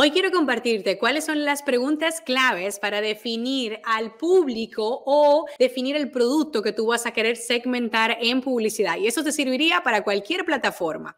Hoy quiero compartirte cuáles son las preguntas claves para definir al público o definir el producto que tú vas a querer segmentar en publicidad. Y eso te serviría para cualquier plataforma.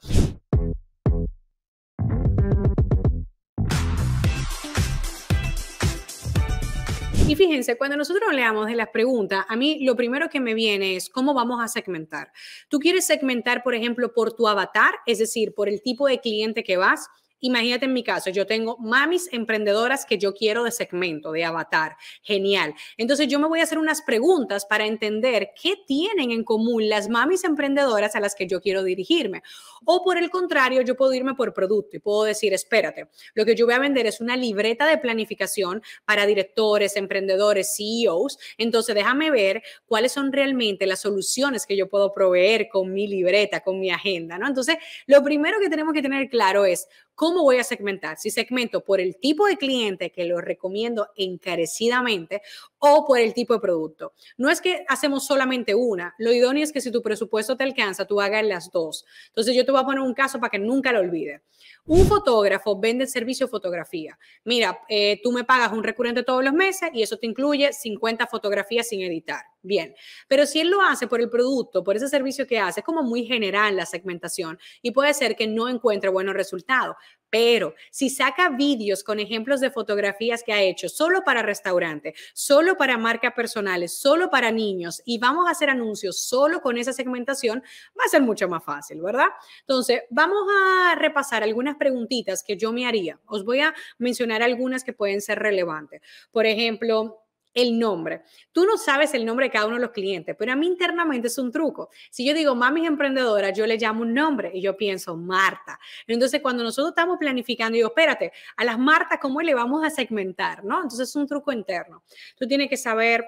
Y fíjense, cuando nosotros leamos de las preguntas, a mí lo primero que me viene es cómo vamos a segmentar. Tú quieres segmentar, por ejemplo, por tu avatar, es decir, por el tipo de cliente que vas imagínate en mi caso, yo tengo mamis emprendedoras que yo quiero de segmento, de avatar. Genial. Entonces yo me voy a hacer unas preguntas para entender qué tienen en común las mamis emprendedoras a las que yo quiero dirigirme. O por el contrario, yo puedo irme por producto y puedo decir, espérate, lo que yo voy a vender es una libreta de planificación para directores, emprendedores, CEOs. Entonces déjame ver cuáles son realmente las soluciones que yo puedo proveer con mi libreta, con mi agenda, ¿no? Entonces, lo primero que tenemos que tener claro es ¿Cómo voy a segmentar? Si segmento por el tipo de cliente que lo recomiendo encarecidamente o por el tipo de producto. No es que hacemos solamente una, lo idóneo es que si tu presupuesto te alcanza, tú hagas las dos. Entonces yo te voy a poner un caso para que nunca lo olvides. Un fotógrafo vende el servicio de fotografía. Mira, eh, tú me pagas un recurrente todos los meses y eso te incluye 50 fotografías sin editar. Bien, pero si él lo hace por el producto, por ese servicio que hace, es como muy general la segmentación y puede ser que no encuentre buenos resultados pero si saca vídeos con ejemplos de fotografías que ha hecho solo para restaurantes, solo para marcas personales, solo para niños y vamos a hacer anuncios solo con esa segmentación, va a ser mucho más fácil, ¿verdad? Entonces, vamos a repasar algunas preguntitas que yo me haría. Os voy a mencionar algunas que pueden ser relevantes. Por ejemplo, el nombre. Tú no sabes el nombre de cada uno de los clientes, pero a mí internamente es un truco. Si yo digo, mami es emprendedora, yo le llamo un nombre y yo pienso, Marta. Entonces, cuando nosotros estamos planificando, digo, espérate, a las Martas, ¿cómo le vamos a segmentar? ¿No? Entonces, es un truco interno. Tú tienes que saber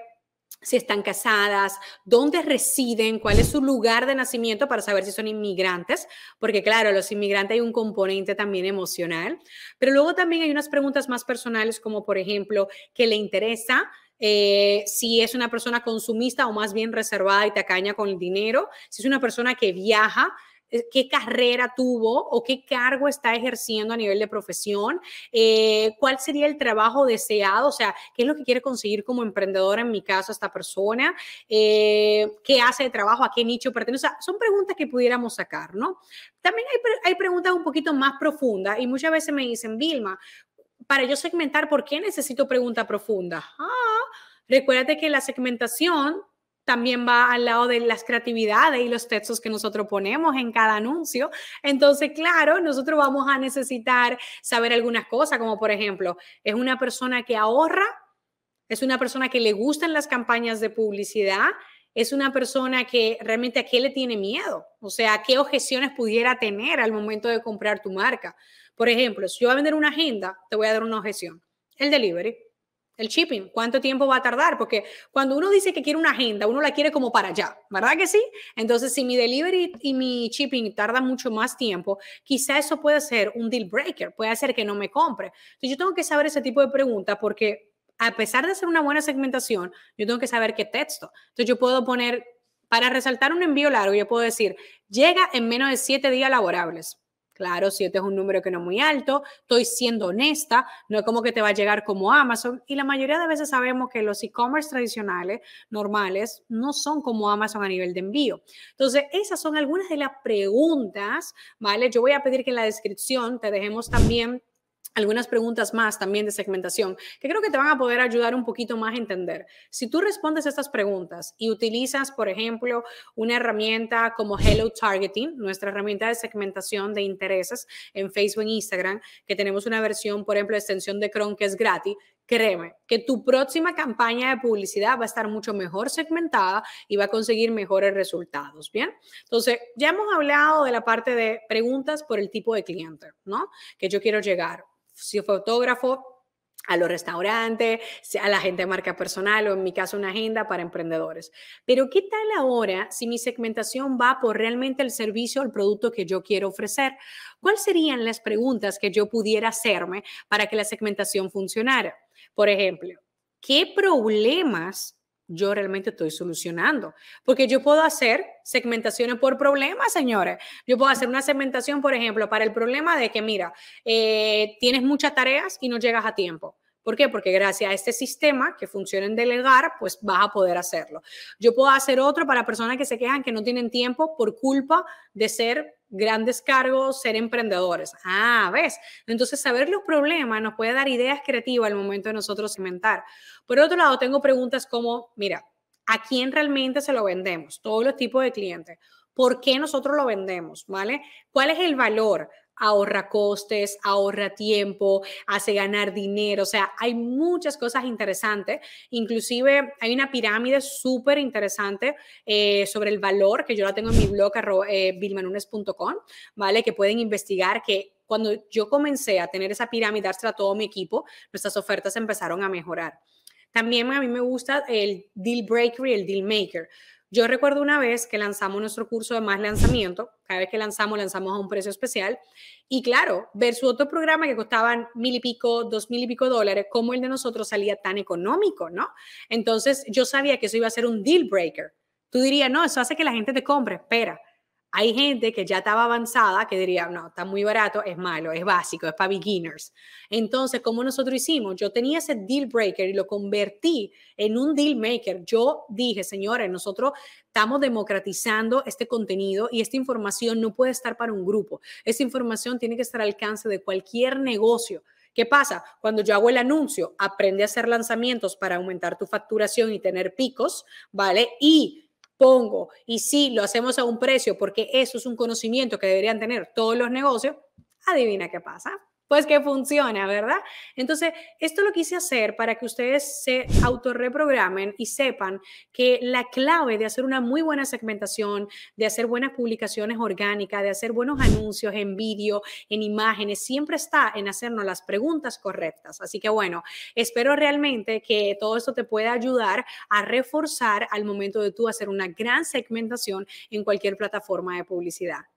si están casadas, dónde residen, cuál es su lugar de nacimiento para saber si son inmigrantes, porque claro, los inmigrantes hay un componente también emocional, pero luego también hay unas preguntas más personales como por ejemplo, ¿qué le interesa? Eh, si es una persona consumista o más bien reservada y tacaña con el dinero, si es una persona que viaja, eh, qué carrera tuvo o qué cargo está ejerciendo a nivel de profesión, eh, cuál sería el trabajo deseado, o sea, qué es lo que quiere conseguir como emprendedora, en mi caso, esta persona, qué hace de trabajo, a qué nicho pertenece. O sea, son preguntas que pudiéramos sacar, ¿no? También hay, hay preguntas un poquito más profundas y muchas veces me dicen, Vilma, para yo segmentar, ¿por qué necesito pregunta profunda? Ah, recuérdate que la segmentación también va al lado de las creatividades y los textos que nosotros ponemos en cada anuncio. Entonces, claro, nosotros vamos a necesitar saber algunas cosas, como por ejemplo, es una persona que ahorra, es una persona que le gustan las campañas de publicidad, es una persona que realmente a qué le tiene miedo, o sea, qué objeciones pudiera tener al momento de comprar tu marca. Por ejemplo, si yo voy a vender una agenda, te voy a dar una objeción, el delivery. El shipping, ¿cuánto tiempo va a tardar? Porque cuando uno dice que quiere una agenda, uno la quiere como para allá, ¿verdad que sí? Entonces, si mi delivery y mi shipping tardan mucho más tiempo, quizá eso puede ser un deal breaker, puede hacer que no me compre. Entonces, yo tengo que saber ese tipo de preguntas porque a pesar de ser una buena segmentación, yo tengo que saber qué texto. Entonces yo puedo poner, para resaltar un envío largo, yo puedo decir, llega en menos de siete días laborables. Claro, siete es un número que no es muy alto, estoy siendo honesta, no es como que te va a llegar como Amazon. Y la mayoría de veces sabemos que los e-commerce tradicionales, normales, no son como Amazon a nivel de envío. Entonces, esas son algunas de las preguntas, ¿vale? Yo voy a pedir que en la descripción te dejemos también algunas preguntas más también de segmentación que creo que te van a poder ayudar un poquito más a entender. Si tú respondes a estas preguntas y utilizas, por ejemplo, una herramienta como Hello Targeting, nuestra herramienta de segmentación de intereses en Facebook e Instagram, que tenemos una versión, por ejemplo, de extensión de Chrome que es gratis, créeme que tu próxima campaña de publicidad va a estar mucho mejor segmentada y va a conseguir mejores resultados, ¿bien? Entonces, ya hemos hablado de la parte de preguntas por el tipo de cliente, ¿no? Que yo quiero llegar si fotógrafo a los restaurantes, a la gente de marca personal o en mi caso una agenda para emprendedores. Pero ¿qué tal ahora si mi segmentación va por realmente el servicio o el producto que yo quiero ofrecer? ¿Cuáles serían las preguntas que yo pudiera hacerme para que la segmentación funcionara? Por ejemplo, ¿qué problemas yo realmente estoy solucionando. Porque yo puedo hacer segmentaciones por problemas, señores. Yo puedo hacer una segmentación, por ejemplo, para el problema de que, mira, eh, tienes muchas tareas y no llegas a tiempo. ¿Por qué? Porque gracias a este sistema que funciona en delegar, pues vas a poder hacerlo. Yo puedo hacer otro para personas que se quejan que no tienen tiempo por culpa de ser grandes cargos, ser emprendedores. Ah, ¿ves? Entonces, saber los problemas nos puede dar ideas creativas al momento de nosotros inventar. Por otro lado, tengo preguntas como, mira, ¿a quién realmente se lo vendemos? Todos los tipos de clientes. ¿Por qué nosotros lo vendemos? ¿Vale? ¿Cuál es el valor? ahorra costes, ahorra tiempo, hace ganar dinero, o sea, hay muchas cosas interesantes, inclusive hay una pirámide súper interesante eh, sobre el valor, que yo la tengo en mi blog, eh, bilmanunes.com, ¿vale? Que pueden investigar que cuando yo comencé a tener esa pirámide, dársela a todo mi equipo, nuestras ofertas empezaron a mejorar. También a mí me gusta el deal breaker y el deal maker. Yo recuerdo una vez que lanzamos nuestro curso de más lanzamiento, cada vez que lanzamos, lanzamos a un precio especial. Y claro, ver su otro programa que costaban mil y pico, dos mil y pico dólares, cómo el de nosotros salía tan económico, ¿no? Entonces yo sabía que eso iba a ser un deal breaker. Tú dirías, no, eso hace que la gente te compre, espera hay gente que ya estaba avanzada que diría, no, está muy barato, es malo, es básico, es para beginners. Entonces, como nosotros hicimos? Yo tenía ese deal breaker y lo convertí en un deal maker. Yo dije, señores, nosotros estamos democratizando este contenido y esta información no puede estar para un grupo. Esta información tiene que estar al alcance de cualquier negocio. ¿Qué pasa? Cuando yo hago el anuncio, aprende a hacer lanzamientos para aumentar tu facturación y tener picos, ¿vale? Y pongo y si lo hacemos a un precio, porque eso es un conocimiento que deberían tener todos los negocios, adivina qué pasa pues que funciona, ¿verdad? Entonces, esto lo quise hacer para que ustedes se autorreprogramen y sepan que la clave de hacer una muy buena segmentación, de hacer buenas publicaciones orgánicas, de hacer buenos anuncios en vídeo, en imágenes, siempre está en hacernos las preguntas correctas. Así que bueno, espero realmente que todo esto te pueda ayudar a reforzar al momento de tú hacer una gran segmentación en cualquier plataforma de publicidad.